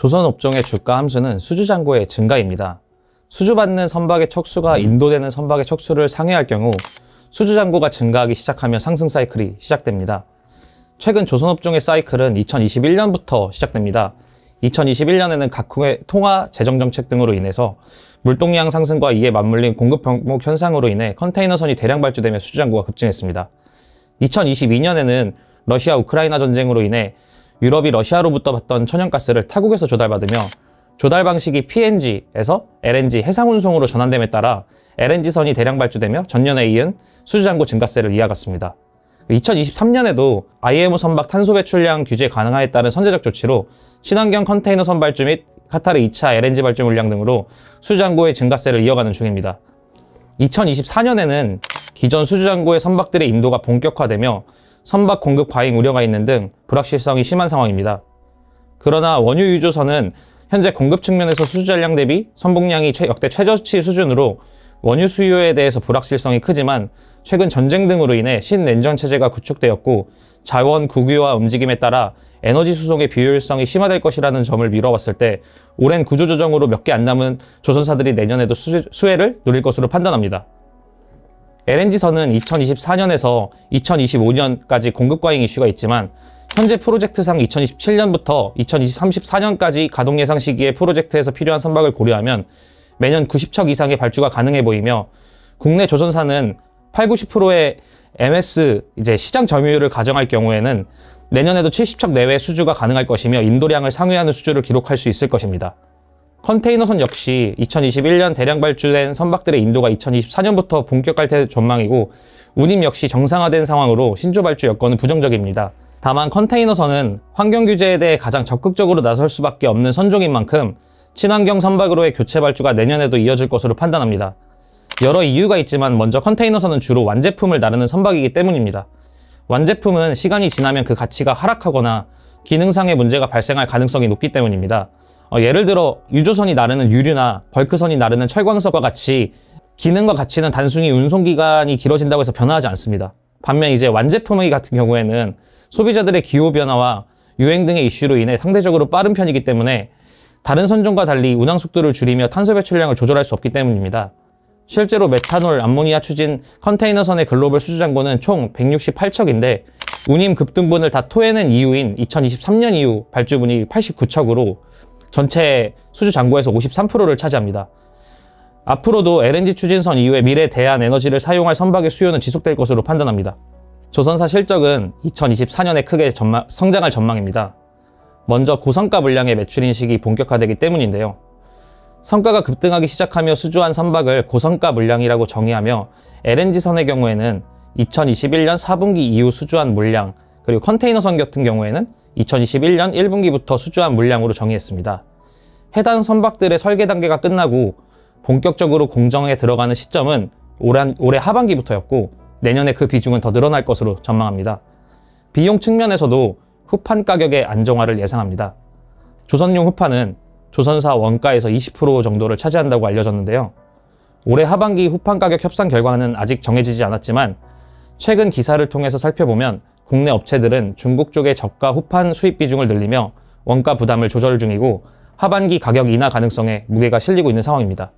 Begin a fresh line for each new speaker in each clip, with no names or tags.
조선 업종의 주가 함수는 수주잔고의 증가입니다. 수주받는 선박의 척수가 인도되는 선박의 척수를 상회할 경우 수주잔고가 증가하기 시작하며 상승 사이클이 시작됩니다. 최근 조선업종의 사이클은 2021년부터 시작됩니다. 2021년에는 각국의 통화 재정 정책 등으로 인해서 물동량 상승과 이에 맞물린 공급 병목 현상으로 인해 컨테이너선이 대량 발주되며 수주잔고가 급증했습니다. 2022년에는 러시아 우크라이나 전쟁으로 인해 유럽이 러시아로부터 받던 천연가스를 타국에서 조달받으며 조달 방식이 PNG에서 LNG 해상운송으로 전환됨에 따라 LNG선이 대량 발주되며 전년에 이은 수주잔고 증가세를 이어갔습니다. 2023년에도 IMO 선박 탄소 배출량 규제 가능화에 따른 선제적 조치로 친환경 컨테이너 선 발주 및 카타르 2차 LNG 발주 물량 등으로 수주잔고의 증가세를 이어가는 중입니다. 2024년에는 기존 수주잔고의 선박들의 인도가 본격화되며 선박 공급 과잉 우려가 있는 등 불확실성이 심한 상황입니다. 그러나 원유 유조선은 현재 공급 측면에서 수주 전량 대비 선복량이 역대 최저치 수준으로 원유 수요에 대해서 불확실성이 크지만 최근 전쟁 등으로 인해 신냉전 체제가 구축되었고 자원 국유화 움직임에 따라 에너지 수송의 비효율성이 심화될 것이라는 점을 미뤄봤을 때 오랜 구조조정으로 몇 개 안 남은 조선사들이 내년에도 수, 수혜를 누릴 것으로 판단합니다. LNG선은 2024년에서 2025년까지 공급 과잉 이슈가 있지만 현재 프로젝트상 2027년부터 2034년까지 가동 예상 시기에 프로젝트에서 필요한 선박을 고려하면 매년 90척 이상의 발주가 가능해 보이며 국내 조선사는 8, 90%의 MS 이제 시장 점유율을 가정할 경우에는 내년에도 70척 내외 수주가 가능할 것이며 인도량을 상회하는 수주를 기록할 수 있을 것입니다. 컨테이너선 역시 2021년 대량 발주된 선박들의 인도가 2024년부터 본격 할퇴 전망이고 운임 역시 정상화된 상황으로 신조 발주 여건은 부정적입니다. 다만 컨테이너선은 환경 규제에 대해 가장 적극적으로 나설 수밖에 없는 선종인 만큼 친환경 선박으로의 교체 발주가 내년에도 이어질 것으로 판단합니다. 여러 이유가 있지만 먼저 컨테이너선은 주로 완제품을 나르는 선박이기 때문입니다. 완제품은 시간이 지나면 그 가치가 하락하거나 기능상의 문제가 발생할 가능성이 높기 때문입니다. 어, 예를 들어 유조선이 나르는 유류나 벌크선이 나르는 철광석과 같이 기능과 가치는 단순히 운송기간이 길어진다고 해서 변화하지 않습니다. 반면 이제 완제품의 같은 경우에는 소비자들의 기호변화와 유행 등의 이슈로 인해 상대적으로 빠른 편이기 때문에 다른 선종과 달리 운항 속도를 줄이며 탄소 배출량을 조절할 수 없기 때문입니다. 실제로 메탄올, 암모니아 추진, 컨테이너선의 글로벌 수주잔고는 총 168척인데 운임 급등분을 다 토해낸 이유인 2023년 이후 발주분이 89척으로 전체 수주 잔고에서 53%를 차지합니다. 앞으로도 LNG 추진선 이후에 미래 대한 에너지를 사용할 선박의 수요는 지속될 것으로 판단합니다. 조선사 실적은 2024년에 크게 전망, 성장할 전망입니다. 먼저 고성가 물량의 매출 인식이 본격화되기 때문인데요. 성과가 급등하기 시작하며 수주한 선박을 고성가 물량이라고 정의하며 LNG선의 경우에는 2021년 4분기 이후 수주한 물량, 그리고 컨테이너선 같은 경우에는 2021년 1분기부터 수주한 물량으로 정의했습니다. 해당 선박들의 설계 단계가 끝나고 본격적으로 공정에 들어가는 시점은 올해 하반기부터였고 내년에 그 비중은 더 늘어날 것으로 전망합니다. 비용 측면에서도 후판 가격의 안정화를 예상합니다. 조선용 후판은 조선사 원가에서 20% 정도를 차지한다고 알려졌는데요. 올해 하반기 후판 가격 협상 결과는 아직 정해지지 않았지만 최근 기사를 통해서 살펴보면 국내 업체들은 중국 쪽의 저가 후판 수입 비중을 늘리며 원가 부담을 조절 중이고 하반기 가격 인하 가능성에 무게가 실리고 있는 상황입니다.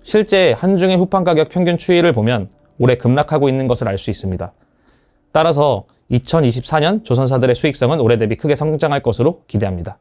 실제 한중의 후판 가격 평균 추이를 보면 올해 급락하고 있는 것을 알 수 있습니다. 따라서 2024년 조선사들의 수익성은 올해 대비 크게 성장할 것으로 기대합니다.